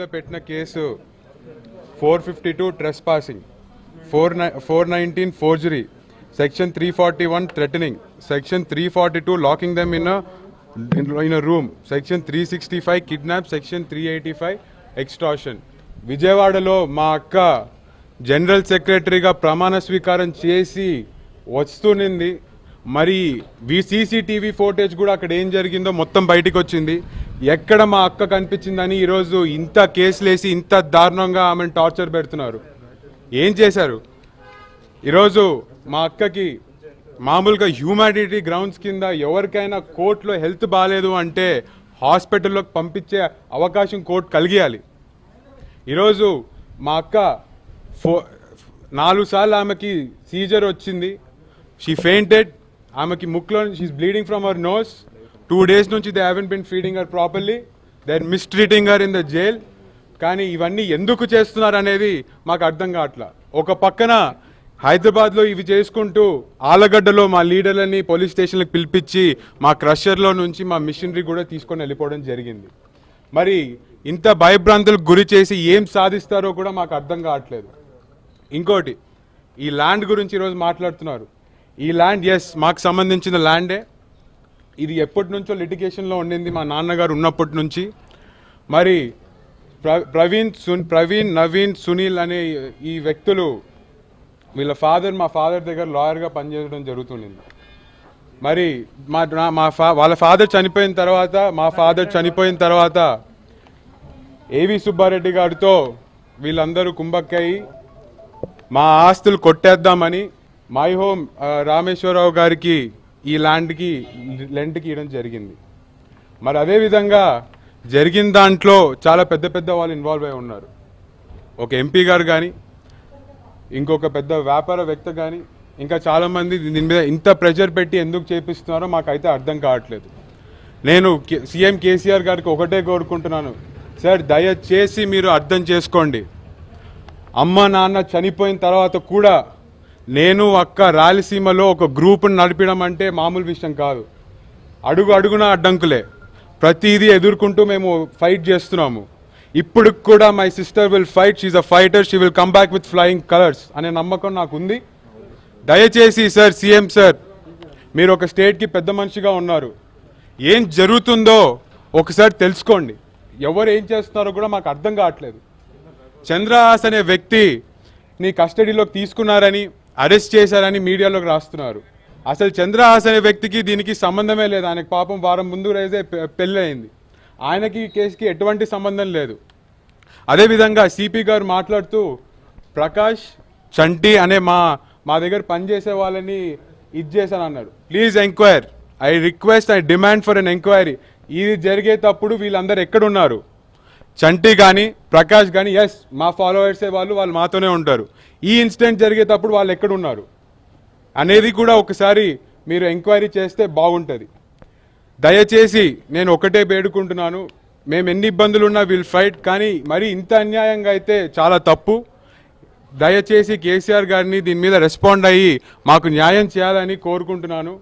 లో పెట్టిన case four fifty two trespassing four nine four nineteen forgery section three forty one threatening section three forty two locking them in in room section three sixty five kidnap section three eighty five extortion విజయవాడలో మా అక్క general సెక్రటరీగా ప్రమాణ స్వీకారం చేసి వస్తునింది మరి CCTV footage కూడా అక్కడ ఏం జరిగిందో మొత్తం బయటకు వచ్చింది ఎక్కడ మా అక్క కనిపించిందని ఈరోజు ఇంత కేసులేసి ఇంత దారుణంగా ఆమెను టార్చర్ పెడుతున్నారు ఏం చేశారు ఈరోజు మా అక్కకి మామూలుగా హ్యూమానిటీ గ్రౌండ్స్ కింద ఎవరికైనా కోర్టులో హెల్త్ బాగాలేదు అంటే హాస్పిటల్లోకి పంపించే అవకాశం కోర్టు కలిగియాలి ఈరోజు మా అక్క ఫో నాలుగు సార్లు ఆమెకి సీజర్ వచ్చింది షీ ఫెయింటెడ్ ఆమెకి ముక్లో she's bleeding from our nose two days నుంచి they haven't been feeding her properly they are mistreating her in the jail కానీ ఇవన్నీ ఎందుకు చేస్తున్నారు అనేది మాకు అర్థం కావట్లా ఒక పక్కన హైదరాబాద్లో ఇవి చేసుకుంటూ ఆలగడ్డలో మా లీడర్లని పోలీస్ స్టేషన్లకు పిలిపించి మా క్రషర్లో నుంచి మా మిషనరీ కూడా తీసుకొని వెళ్ళిపోవడం జరిగింది మరి ఇంత భయభ్రాంతులకు గురి చేసి ఏం సాధిస్తారో కూడా మాకు అర్థం కావట్లేదు ఇంకోటి ఈ ల్యాండ్ గురించి ఈరోజు మాట్లాడుతున్నారు ఈ ల్యాండ్ ఎస్ మాకు సంబంధించిన ల్యాండే ఇది ఎప్పటి నుంచో లిటిగేషన్లో ఉండింది మా నాన్నగారు ఉన్నప్పటి నుంచి మరి ప్రవీణ్ సున్ ప్రవీణ్ నవీన్ సునీల్ అనే ఈ వ్యక్తులు వీళ్ళ ఫాదర్ మా ఫాదర్ దగ్గర లాయర్గా పనిచేయడం జరుగుతుండింది మరి మా మా ఫా వాళ్ళ ఫాదర్ చనిపోయిన తర్వాత మా ఫాదర్ చనిపోయిన తర్వాత ఏవి సుబ్బారెడ్డి గారితో వీళ్ళందరూ కుంభక్కయి మా ఆస్తులు కొట్టేద్దామని మై హోమ్ రామేశ్వరరావు గారికి ఈ ల్యాండ్కి లెంట్కి ఇవ్వడం జరిగింది మరి అదేవిధంగా జరిగిన దాంట్లో చాలా పెద్ద పెద్ద వాళ్ళు ఇన్వాల్వ్ అయి ఉన్నారు ఒక ఎంపీ గారు కానీ ఇంకొక పెద్ద వ్యాపార వ్యక్త కానీ ఇంకా చాలామంది దీని మీద ఇంత ప్రెషర్ పెట్టి ఎందుకు చేపిస్తున్నారో మాకైతే అర్థం కావట్లేదు నేను సీఎం కేసీఆర్ గారికి ఒకటే కోరుకుంటున్నాను సార్ దయచేసి మీరు అర్థం చేసుకోండి అమ్మ నాన్న చనిపోయిన తర్వాత కూడా నేను అక్క రాయలసీమలో ఒక గ్రూప్ను నడిపడం అంటే మామూలు విషయం కాదు అడుగు అడుగున అడ్డంకులే ప్రతిదీ ఎదుర్కొంటూ మేము ఫైట్ చేస్తున్నాము ఇప్పుడు కూడా my sister will fight she's a fighter she will come back with flying colours అనే నమ్మకం నాకు ఉంది దయచేసి సార్ సీఎం సార్ మీరు ఒక స్టేట్కి పెద్ద మనిషిగా ఉన్నారు ఏం జరుగుతుందో ఒకసారి తెలుసుకోండి ఎవరు ఏం చేస్తున్నారో కూడా మాకు అర్థం కావట్లేదు చంద్రహాస్ అనే వ్యక్తి నీ కస్టడీలోకి తీసుకున్నారని అరెస్ట్ చేశారని మీడియాలోకి రాస్తున్నారు అసలు చంద్రహాస్ అనే వ్యక్తికి దీనికి సంబంధమే లేదు ఆయనకు పాపం వారం ముందు రైజే పెళ్ళయింది ఆయనకి ఈ కేసుకి ఎటువంటి సంబంధం లేదు అదేవిధంగా సిపి గారు మాట్లాడుతూ ప్రకాష్ చంటి అనే మా మా దగ్గర పనిచేసే వాళ్ళని ఇది చేశాను అన్నాడు please enquire I request I demand for an enquiry ఇది జరిగేటప్పుడు వీళ్ళందరూ ఎక్కడున్నారు చంటి కానీ ప్రకాష్ కానీ ఎస్ మా ఫాలోవర్సే వాళ్ళు వాళ్ళు మాతోనే ఉంటారు ఈ ఇన్సిడెంట్ జరిగేటప్పుడు వాళ్ళు ఎక్కడున్నారు అనేది కూడా ఒకసారి మీరు ఎంక్వైరీ చేస్తే బాగుంటుంది దయచేసి నేను ఒకటే వేడుకుంటున్నాను మేము ఎన్ని ఇబ్బందులు ఉన్నా విల్ ఫైట్ కానీ మరి ఇంత అన్యాయంగా అయితే చాలా తప్పు దయచేసి కేసీఆర్ గారిని దీని మీద రెస్పాండ్ అయ్యి మాకు న్యాయం చేయాలని కోరుకుంటున్నాను